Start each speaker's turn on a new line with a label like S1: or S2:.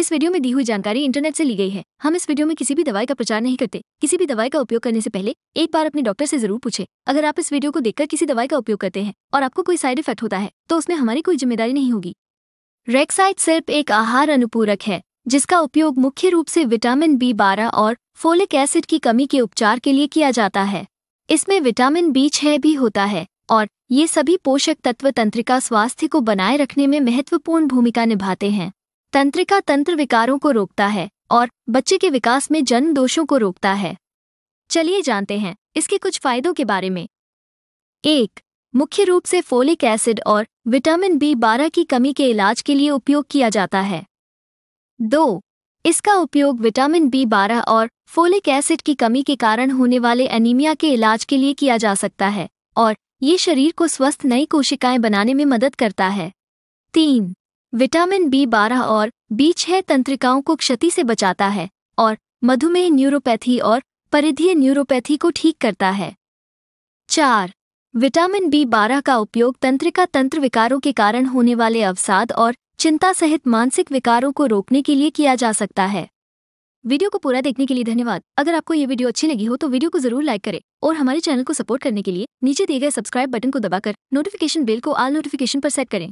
S1: इस वीडियो में दी हुई जानकारी इंटरनेट से ली गई है हम इस वीडियो में किसी भी दवाई का प्रचार नहीं करते किसी भी दवाई का उपयोग करने से पहले एक बार अपने डॉक्टर से जरूर पूछे अगर आप इस वीडियो को देखकर किसी दवाई का उपयोग करते हैं और आपको कोई साइड इफेक्ट होता है तो उसमें हमारी कोई जिम्मेदारी नहीं होगी रेक्साइड सिर्फ एक आहार अनुपूरक है जिसका उपयोग मुख्य रूप से विटामिन बी बारह और फोलिक एसिड की कमी के उपचार के लिए किया जाता है इसमें विटामिन बी छह भी होता है और ये सभी पोषक तत्व तंत्रिका स्वास्थ्य को बनाए रखने में महत्वपूर्ण भूमिका निभाते हैं तंत्रिका तंत्र विकारों को रोकता है और बच्चे के विकास में जन्म दोषों को रोकता है चलिए जानते हैं इसके कुछ फायदों के बारे में एक मुख्य रूप से फोलिक एसिड और विटामिन बी बारह की कमी के इलाज के लिए उपयोग किया जाता है दो इसका उपयोग विटामिन बी बारह और फोलिक एसिड की कमी के कारण होने वाले एनीमिया के इलाज के लिए किया जा सकता है और ये शरीर को स्वस्थ नई कोशिकाएं बनाने में मदद करता है तीन विटामिन बी बारह और बी छह तंत्रिकाओं को क्षति से बचाता है और मधुमेह न्यूरोपैथी और परिधीय न्यूरोपैथी को ठीक करता है चार विटामिन बी बारह का उपयोग तंत्रिका तंत्र विकारों के कारण होने वाले अवसाद और चिंता सहित मानसिक विकारों को रोकने के लिए किया जा सकता है वीडियो को पूरा देखने के लिए धन्यवाद अगर आपको ये वीडियो अच्छी लगी हो तो वीडियो को जरूर लाइक करें और हमारे चैनल को सपोर्ट करने के लिए नीचे दिए गए सब्सक्राइब बटन को दबाकर नोटिफिकेशन बेल को आल नोटिफिकेशन पर सेट करें